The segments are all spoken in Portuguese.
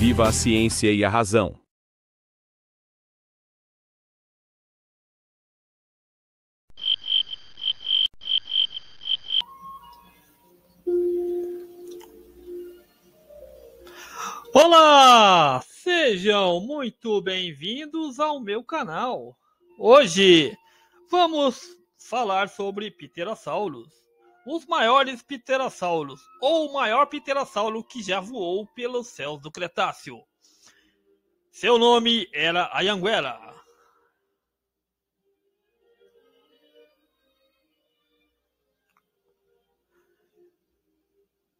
Viva a ciência e a razão. Olá! Sejam muito bem-vindos ao meu canal. Hoje vamos falar sobre Pterossauros os maiores pterossauros ou o maior pterossauro que já voou pelos céus do Cretáceo. Seu nome era Ayanguera.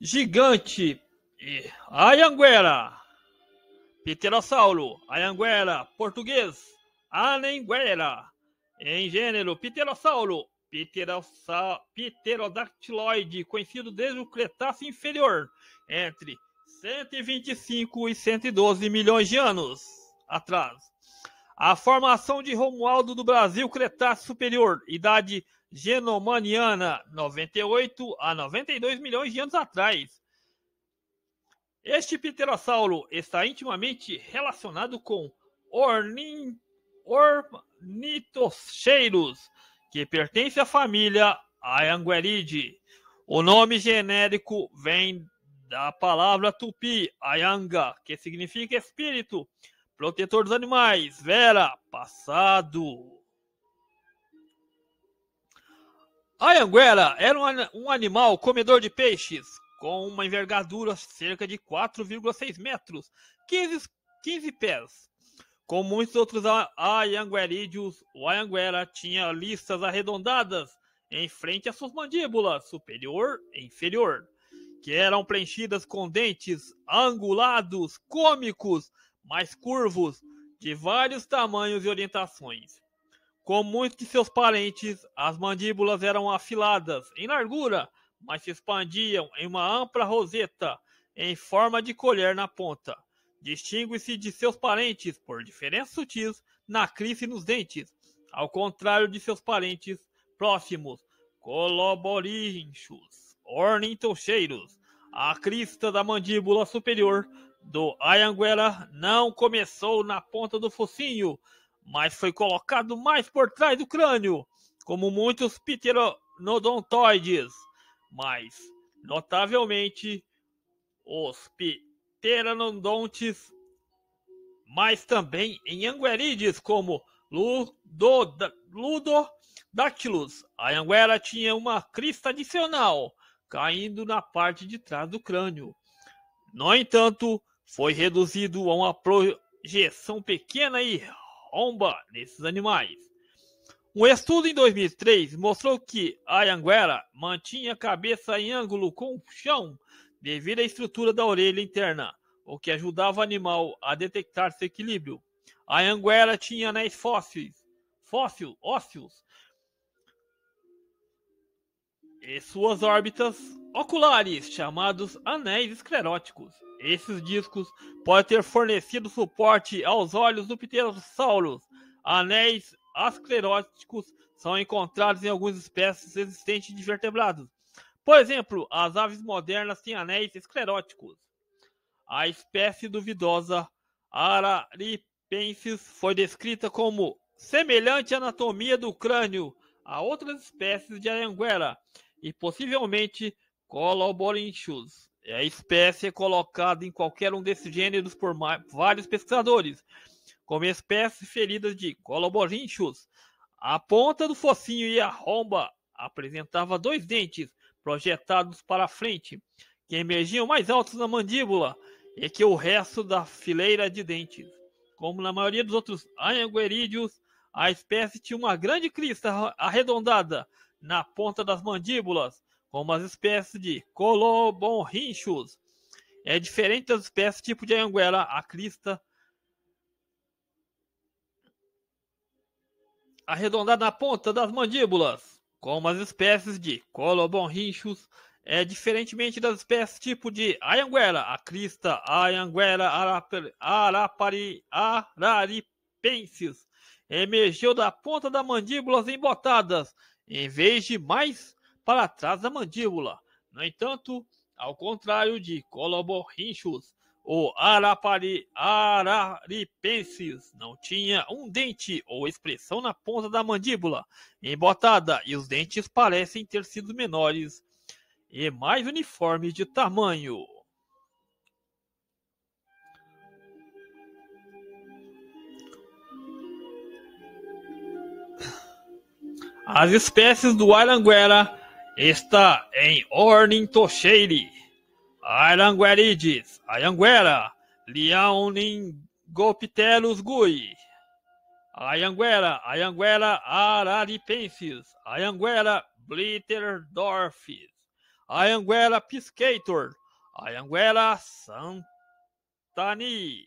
Gigante Ayanguera, Pterossauro, Ayanguera, português, Anenguera, em gênero Pterossauro, pterodactiloide, conhecido desde o Cretáceo Inferior, entre 125 e 112 milhões de anos atrás. A formação de Romualdo do Brasil Cretáceo Superior, idade genomaniana, 98 a 92 milhões de anos atrás. Este pterossauro está intimamente relacionado com ornin, ornitocheiros, que pertence à família Ayangueride. O nome genérico vem da palavra tupi, Ayanga, que significa espírito, protetor dos animais, Vera, passado. A Anguera era um animal comedor de peixes, com uma envergadura cerca de 4,6 metros, 15, 15 pés. Com muitos outros anhanguerídeos, o Ayanguera tinha listas arredondadas em frente às suas mandíbulas, superior e inferior, que eram preenchidas com dentes angulados, cômicos, mais curvos, de vários tamanhos e orientações. Como muitos de seus parentes, as mandíbulas eram afiladas em largura, mas se expandiam em uma ampla roseta em forma de colher na ponta. Distingue-se de seus parentes por diferenças sutis na crise nos dentes, ao contrário de seus parentes próximos, coloborinchos, ornitocheiros. A crista da mandíbula superior do Ayanguera não começou na ponta do focinho, mas foi colocado mais por trás do crânio, como muitos pteranodontoides, mas, notavelmente, os pi pteranodontes, mas também em anguerídeos como Ludodactylus. A anguera tinha uma crista adicional, caindo na parte de trás do crânio. No entanto, foi reduzido a uma projeção pequena e romba nesses animais. Um estudo em 2003 mostrou que a anguera mantinha a cabeça em ângulo com o chão devido à estrutura da orelha interna, o que ajudava o animal a detectar seu equilíbrio. A anguera tinha anéis fósseis, fóssil, ósseos, e suas órbitas oculares, chamados anéis escleróticos. Esses discos podem ter fornecido suporte aos olhos do pterossauros. Anéis ascleróticos são encontrados em algumas espécies existentes de vertebrados, por exemplo, as aves modernas têm anéis escleróticos. A espécie duvidosa Araripensis foi descrita como semelhante à anatomia do crânio a outras espécies de aranguera e possivelmente Coloborinchus. É a espécie é colocada em qualquer um desses gêneros por vários pesquisadores, como espécies feridas de Coloborinchus. A ponta do focinho e a romba apresentava dois dentes, projetados para a frente, que emergiam mais altos na mandíbula e que o resto da fileira de dentes. Como na maioria dos outros anguerídeos, a espécie tinha uma grande crista arredondada na ponta das mandíbulas, como as espécies de colobonrinchos. É diferente das espécies tipo de anguera, a crista arredondada na ponta das mandíbulas como as espécies de colobonrinchos, é diferentemente das espécies tipo de Ayanguera, crista, Ayanguera arapari, araripensis, emergiu da ponta da mandíbula embotadas, em vez de mais para trás da mandíbula. No entanto, ao contrário de Coloborrinchus, o Arapari, Araripensis não tinha um dente ou expressão na ponta da mandíbula embotada e os dentes parecem ter sido menores e mais uniformes de tamanho. As espécies do Aranguera está em Ornithocheire Aranguerides, Ayanguera, Liaoningopterus gui, Ayanguera, Ayanguera araripensis, Ayanguera blitterdorfis, Ayanguera piscator, Ayanguera santani.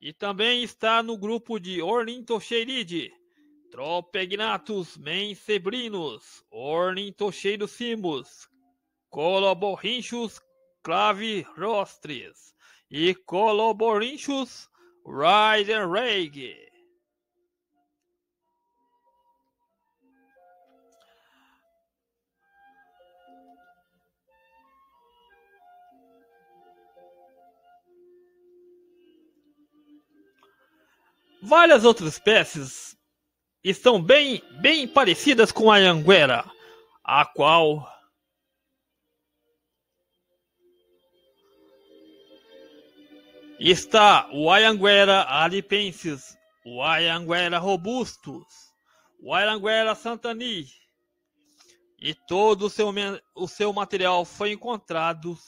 E também está no grupo de Ornithocheiride, Tropegnatus mensebrinus, Ornithocheirus Coloborrinchos Clavirostres e Coloborrinchos Ridenreig. Várias outras espécies estão bem, bem parecidas com a anguera, a qual está o Ayanguera aripensis, o Ayanguera robustus, o Ayanguera santani, e todo o seu, o seu material foi encontrado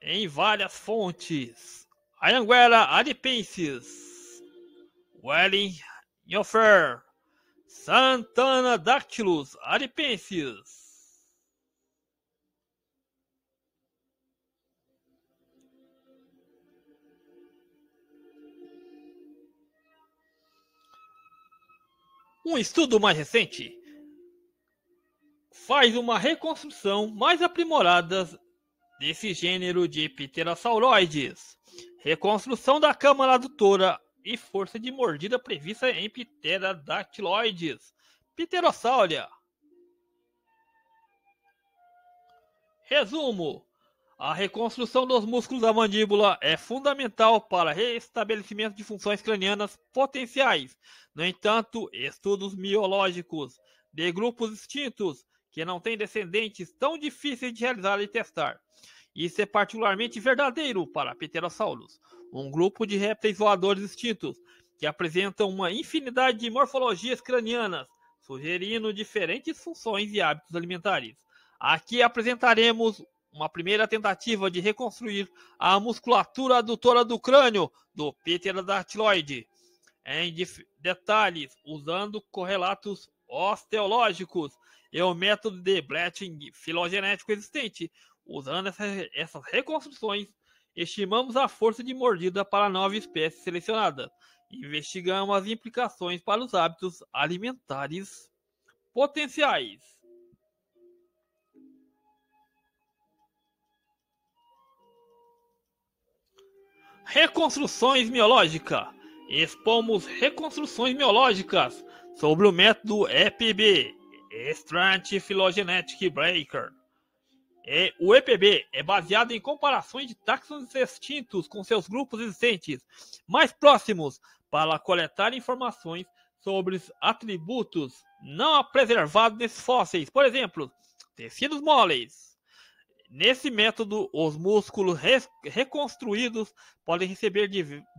em várias fontes. Ayanguera aripensis, Welling Yofer, Santana dactylus aripensis, Um estudo mais recente faz uma reconstrução mais aprimorada desse gênero de pterosauroides. Reconstrução da cama adutora e força de mordida prevista em pterodactyloides. Pterosauria. Resumo: a reconstrução dos músculos da mandíbula é fundamental para restabelecimento de funções cranianas potenciais. No entanto, estudos biológicos de grupos extintos que não têm descendentes tão difíceis de realizar e testar. Isso é particularmente verdadeiro para Pterossauros, um grupo de répteis voadores extintos que apresentam uma infinidade de morfologias cranianas, sugerindo diferentes funções e hábitos alimentares. Aqui apresentaremos uma primeira tentativa de reconstruir a musculatura adutora do crânio do pterodactyloide em detalhes, usando correlatos osteológicos e o método de bleaching filogenético existente. Usando essas, essas reconstruções, estimamos a força de mordida para nove espécies selecionadas. Investigamos as implicações para os hábitos alimentares potenciais. Reconstruções miológica. Expomos reconstruções miológicas sobre o método EPB, Extract Phylogenetic Breaker. e o EPB é baseado em comparações de taxons extintos com seus grupos existentes mais próximos para coletar informações sobre os atributos não preservados nesses fósseis, por exemplo, tecidos moles. Nesse método, os músculos re reconstruídos podem receber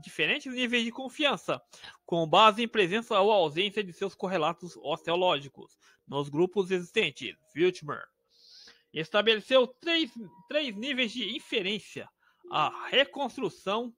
diferentes níveis de confiança, com base em presença ou ausência de seus correlatos osteológicos nos grupos existentes. Wiltmer estabeleceu três, três níveis de inferência: a reconstrução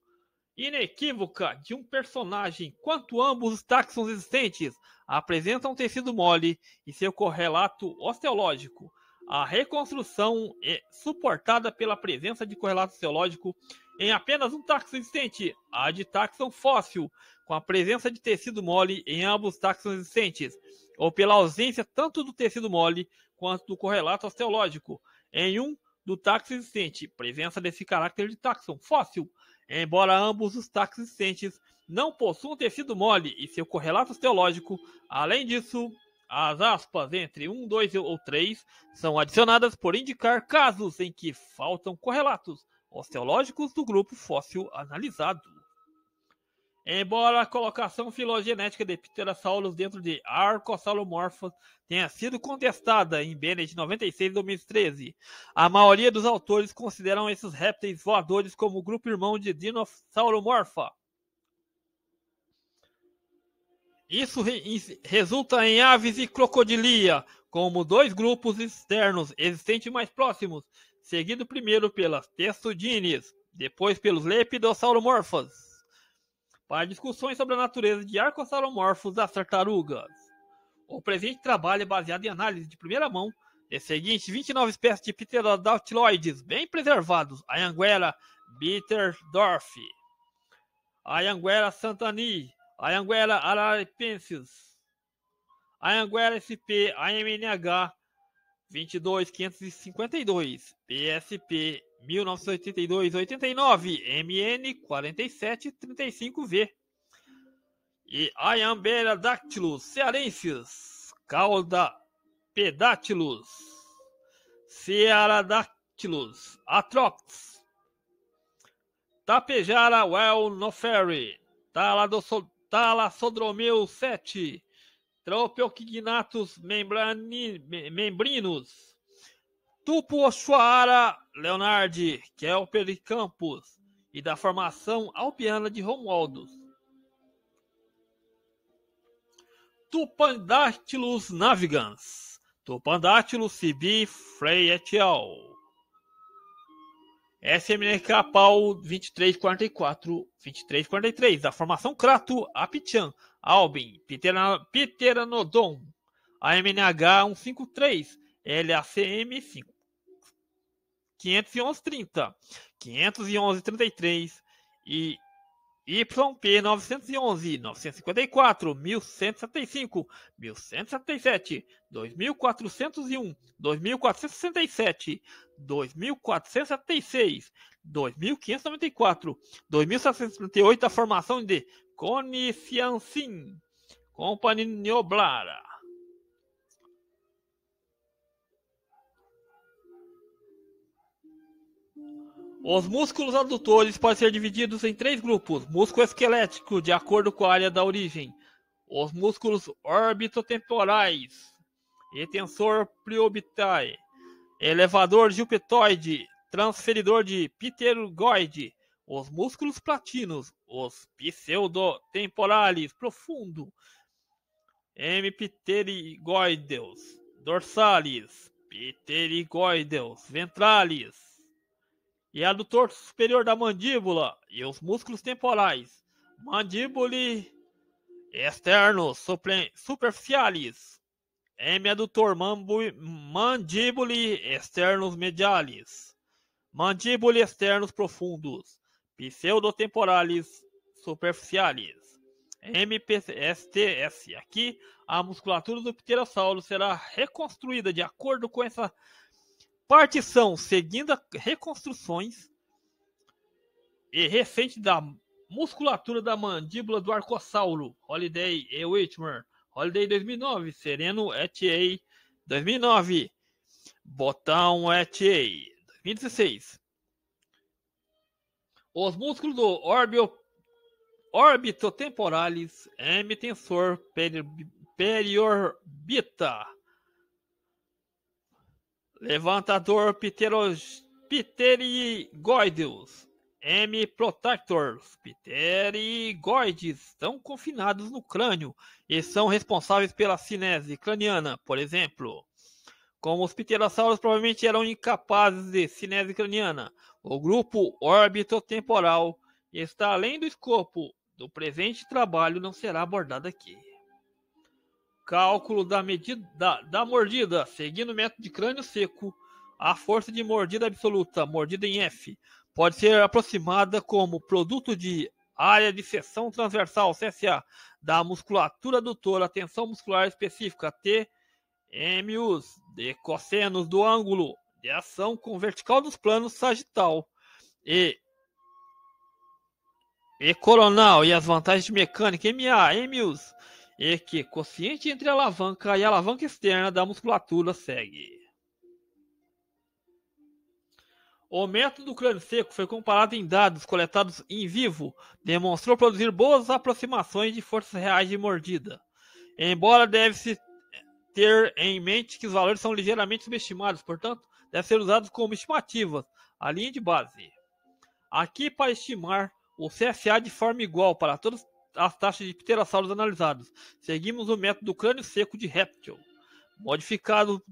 inequívoca de um personagem, quanto ambos os táxons existentes apresentam tecido mole e seu correlato osteológico a reconstrução é suportada pela presença de correlato teológico em apenas um táxon existente, a de táxon fóssil, com a presença de tecido mole em ambos táxons existentes, ou pela ausência tanto do tecido mole quanto do correlato osteológico em um do táxon existente, presença desse caráter de táxon fóssil, embora ambos os táxons existentes não possuam tecido mole e seu correlato osteológico, além disso, as aspas entre 1, 2 ou 3 são adicionadas por indicar casos em que faltam correlatos osteológicos do grupo fóssil analisado. Embora a colocação filogenética de Pterosaurus dentro de Arcosalomorphos tenha sido contestada em Bennett 96 2013, a maioria dos autores consideram esses répteis voadores como grupo irmão de Dinosauromorpha, Isso re resulta em aves e crocodilia, como dois grupos externos existentes mais próximos, seguido primeiro pelas testudines, depois pelos lepidosauromorfas. Para discussões sobre a natureza de arcosauromorfos das tartarugas. O presente trabalho é baseado em análise de primeira mão das seguintes 29 espécies de pterodactyloides bem preservados: a Anguera bitterdorf, a Anguera santani, Ayanguera Araripensis, Ayanguera SP, AMNH 22552, PSP 1982-89, MN 4735V e Ayambeira Dactylus Cearensis, Cauda Pedactylus, Cearadactylus, Atrox, Tapejara Well Noferi, Sol talassodromeu 7, tropeoquignatus membrani, membrinos, Tupo Ochoara Leonardi, Kelper é e Campos, e da formação alpiana de Romualdos. Tupandactylus navigans, Tupandactylus sibi frei et al. SMNK Pau 2344, 2343, da formação Crato, Apichan, Albin, Piterana, Pteranodon, AMNH 153, LACM 5, 511 30, 511 33 e YP 911, 954, 1175, 1177, 2401, 2467, 2476, 2594, 2738 da formação de Coniciancin, Company Noblara. Os músculos adutores podem ser divididos em três grupos: músculo esquelético, de acordo com a área da origem, os músculos orbitotemporais, retensor priobitai, elevador jupetoide, transferidor de pterygoide, os músculos platinos, os pseudotemporais profundo, hemipterigoideus, dorsales, pterigoideus, ventrales) e adutor superior da mandíbula e os músculos temporais, mandíbuli externos superficiales, adutor é mandíbuli externos medialis, mandíbuli externos profundos, pseudotemporales superficiales, MPSTS. Aqui, a musculatura do pterossauro será reconstruída de acordo com essa Partição seguindo reconstruções e recente da musculatura da mandíbula do arcossauro. Holiday e Whitmer. Holiday 2009. Sereno et al. 2009. Botão et al. 2016. Os músculos do órbio, orbitotemporalis, M-tensor, peri, periorbita, Levantador Pteros, M. Protectors, pterigoides, estão confinados no crânio e são responsáveis pela cinese craniana, por exemplo. Como os pterossauros provavelmente eram incapazes de cinese craniana, o grupo orbitotemporal está além do escopo do presente trabalho não será abordado aqui. Cálculo da medida da, da mordida, seguindo o método de crânio seco, a força de mordida absoluta, mordida em F, pode ser aproximada como produto de área de seção transversal, CSA, da musculatura adutora, tensão muscular específica, TMUs, de cossenos do ângulo de ação com vertical dos planos sagital e, e coronal e as vantagens de mecânica, MA, MUs, e que quociente entre a alavanca e a alavanca externa da musculatura segue. O método do crânio seco foi comparado em dados coletados em vivo, demonstrou produzir boas aproximações de forças reais de mordida. Embora deve-se ter em mente que os valores são ligeiramente subestimados, portanto, deve ser usado como estimativas, a linha de base. Aqui para estimar o CSA de forma igual para todos as taxas de pterossauros analisados Seguimos o método do crânio seco de réptil, modificado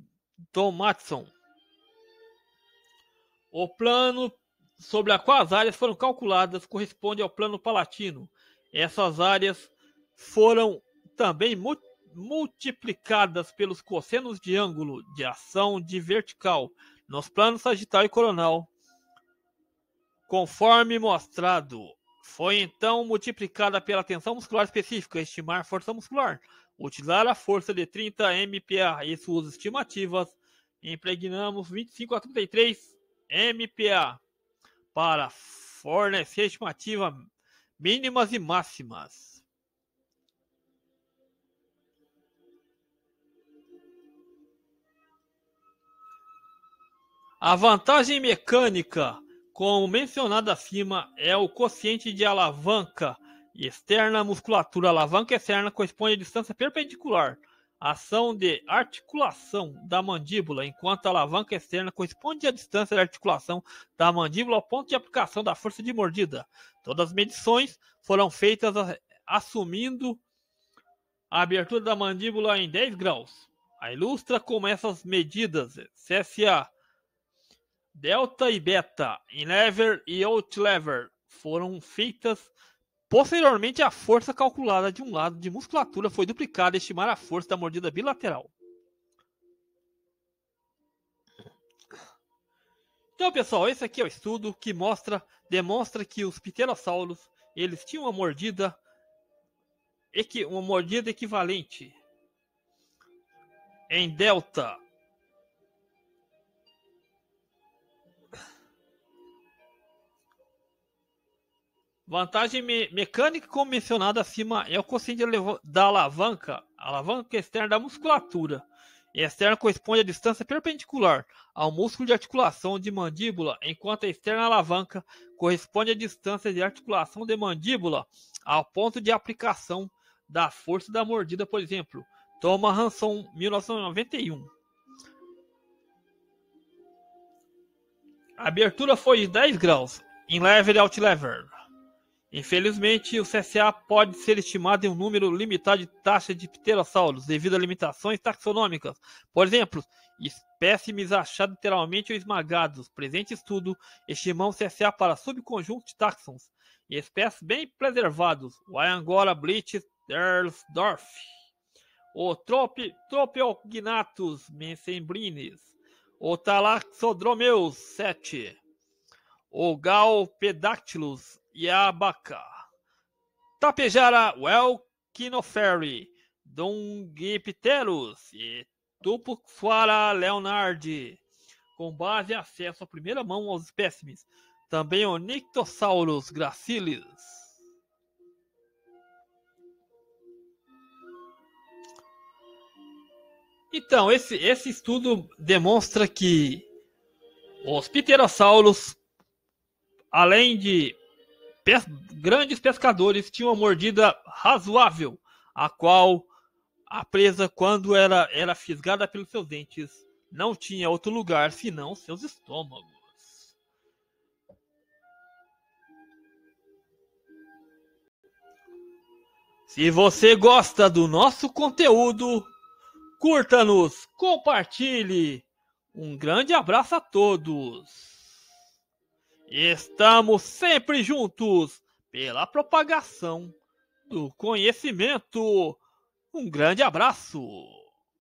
Tom Matson. O plano sobre as qual as áreas foram calculadas corresponde ao plano palatino. Essas áreas foram também mu multiplicadas pelos cossenos de ângulo de ação de vertical nos planos sagital e coronal, conforme mostrado. Foi então multiplicada pela tensão muscular específica, estimar força muscular, utilizar a força de 30 MPa e suas estimativas, impregnamos 25 a 33 MPa para fornecer estimativas mínimas e máximas. A vantagem mecânica como mencionado acima, é o quociente de alavanca externa. musculatura alavanca externa corresponde à distância perpendicular ação de articulação da mandíbula, enquanto a alavanca externa corresponde à distância de articulação da mandíbula ao ponto de aplicação da força de mordida. Todas as medições foram feitas assumindo a abertura da mandíbula em 10 graus. A ilustra como essas medidas, CSA Delta e Beta, Inlever e Outlever foram feitas posteriormente à força calculada de um lado de musculatura foi duplicada e estimar a força da mordida bilateral. Então, pessoal, esse aqui é o estudo que mostra, demonstra que os pterossauros, eles tinham uma mordida uma mordida equivalente em delta Vantagem me mecânica como mencionada acima é o coeficiente da alavanca, alavanca é externa da musculatura. E é externa corresponde à distância perpendicular ao músculo de articulação de mandíbula, enquanto a externa alavanca corresponde à distância de articulação de mandíbula ao ponto de aplicação da força da mordida, por exemplo. Toma Hanson 1991. A abertura foi de 10 graus, em lever e out lever. Infelizmente, o CSA pode ser estimado em um número limitado de taxas de pterossauros, devido a limitações taxonômicas. Por exemplo, espécimes achados literalmente ou esmagados. Presente estudo, o CSA para subconjunto de taxons e espécies bem preservados. O Angora Blitz Dersdorf. O Trop, Tropeognatus mensembrini, O Talaxodromeus 7 o Galpedactylus iabaca, Tapejara Welkinoferi, Dongipterus e Tupuxuara leonardi, com base e acesso à primeira mão aos espécimes, também o Nictosaurus gracilis. Então, esse, esse estudo demonstra que os pterossauros além de grandes pescadores, tinha uma mordida razoável, a qual a presa, quando era, era fisgada pelos seus dentes, não tinha outro lugar senão seus estômagos. Se você gosta do nosso conteúdo, curta-nos, compartilhe. Um grande abraço a todos. Estamos sempre juntos pela propagação do conhecimento. Um grande abraço!